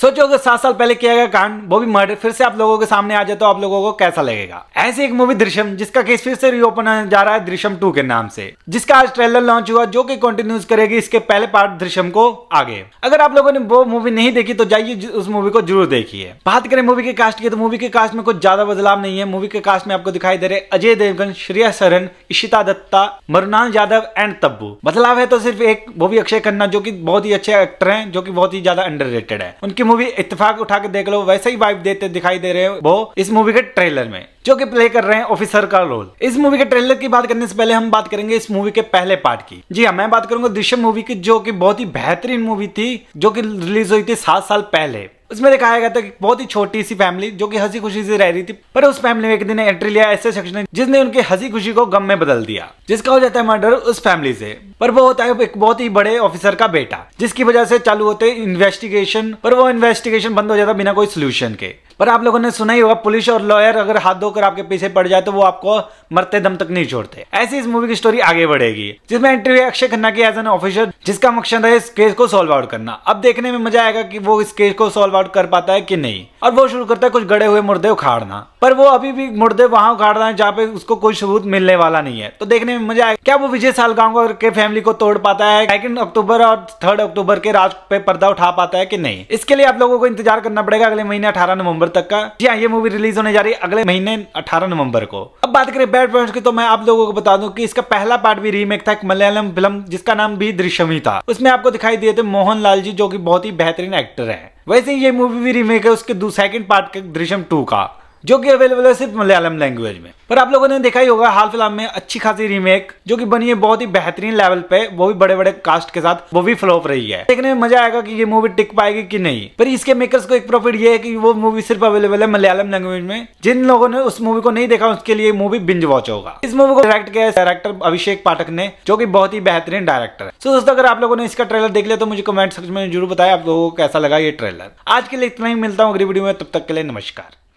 सोचो अगर सात साल पहले किया गया कांड वो भी मर्डर फिर से आप लोगों के सामने आ जाए तो आप लोगों को कैसा लगेगा ऐसी एक मूवी दृश्यम जिसका केस फिर से रीओपन होने जा रहा है दृश्यम टू के नाम से जिसका आज ट्रेलर लॉन्च हुआ जो कि कंटिन्यूज करेगी इसके पहले पार्ट दृश्यम को आगे अगर आप लोगों ने वो मूवी नहीं देखी तो जाइए उस मूवी को जरूर देखिए बात करें मूवी के कास्ट की तो मूवी के कास्ट में कुछ ज्यादा बदलाव नहीं है मूवी के कास्ट में आपको दिखाई दे रहे अजय देवगन श्रेया सरन इशिता दत्ता मरुनान यादव एंड तब्बू बदलाव है तो सिर्फ एक वो भी अक्षय खन्ना जो की बहुत ही अच्छे एक्टर है जो की बहुत ही ज्यादा अंडर है उनकी मूवी इतफाक उठा के देख लो वैसे ही वाइब देते दिखाई दे रहे हैं वो इस मूवी के ट्रेलर में जो कि प्ले कर रहे हैं ऑफिसर का रोल इस मूवी के ट्रेलर की बात करने से पहले हम बात करेंगे इस मूवी के पहले पार्ट की जी हाँ मैं बात करूंगा दृश्य मूवी की जो कि बहुत ही बेहतरीन मूवी थी जो कि रिलीज हुई थी सात साल पहले उसमें दिखाया गया था कि बहुत ही छोटी सी फैमिली जो कि हंसी खुशी से रह रही थी पर उस फैमिली में एक दिन एंट्री लिया ऐसे शख्स ने जिसने उनकी हंसी खुशी को गम में बदल दिया जिसका हो जाता है मर्डर उस फैमिली से पर वो होता है एक बहुत ही बड़े ऑफिसर का बेटा जिसकी वजह से चालू होते इन्वेस्टिगेशन पर वो इन्वेस्टिगेशन बंद हो जाता बिना कोई सोल्यूशन के पर आप लोगों ने सुना ही होगा पुलिस और लॉयर अगर हाथ धोकर आपके पीछे पड़ जाए तो वो आपको मरते दम तक नहीं छोड़ते ऐसी इस मूवी की स्टोरी आगे बढ़ेगी जिसमें एंट्री अक्षय खन्ना की एज एन ऑफिसर जिसका मकसद है इस केस को सोल्व आउट करना अब देखने में मजा आएगा की वो इस केस को सोल्व आउट कर पाता है की नहीं और वो शुरू करता है कुछ गड़े हुए मुर्दे उखाड़ना पर वो अभी भी मुर्दे वहां उखाड़ रहा है जहाँ पे उसको कोई सबूत मिलने वाला नहीं है तो देखने में मजा आएगा क्या वो विजय सालगांव के फैमिली को तोड़ पाता है सेकंड अक्टूबर और थर्ड अक्टूबर के राज पे पर्दा उठा पाता है कि नहीं इसके लिए आप लोगों को इंतजार करना पड़ेगा अगले महीने अठारह नवंबर नवंबर तक का जी हाँ ये मूवी रिलीज होने जा रही है अगले महीने 18 नवंबर को अब बात करें बैड पॉइंट्स की तो मैं आप लोगों को बता दूं कि इसका पहला पार्ट भी रीमेक था एक मलयालम फिल्म जिसका नाम भी दृश्यम ही था उसमें आपको दिखाई दिए थे मोहन लाल जी जो की बहुत ही बेहतरीन एक्टर है वैसे ये मूवी भी रीमेक है उसके सेकंड पार्ट के दृश्यम टू का जो कि अवेलेबल है सिर्फ मलयालम लैंग्वेज में पर आप लोगों ने देखा ही होगा हाल फिलहाल में अच्छी खासी रीमेक जो कि बनी है बहुत ही बेहतरीन लेवल पे वो भी बड़े बड़े कास्ट के साथ वो भी फ्लॉप रही है देखने में मजा आएगा कि ये मूवी टिक पाएगी कि नहीं पर इसके मेकर्स को एक प्रॉफिट ये है कि वो मूवी सिर्फ अवेलेबल है मलयालम लैंग्वेज में जिन लोगों ने उस मूवी को नहीं देखा उसके लिए मूवी बिंज वॉच होगा इस मूवी को डायरेक्ट किया डायरेक्टर अभिषेक पाठक ने जो की बहुत ही बेहतरीन डायरेक्टर है सो दोस्तों अगर आप लोगों ने इसका ट्रेलर देख लिया तो मुझे कमेंट सेक्शन में जरूर बताया आप लोगों को कैसा लगा ये ट्रेलर आज के लिए इतना ही मिलता हूँ अगली वीडियो में तब तक के लिए नमस्कार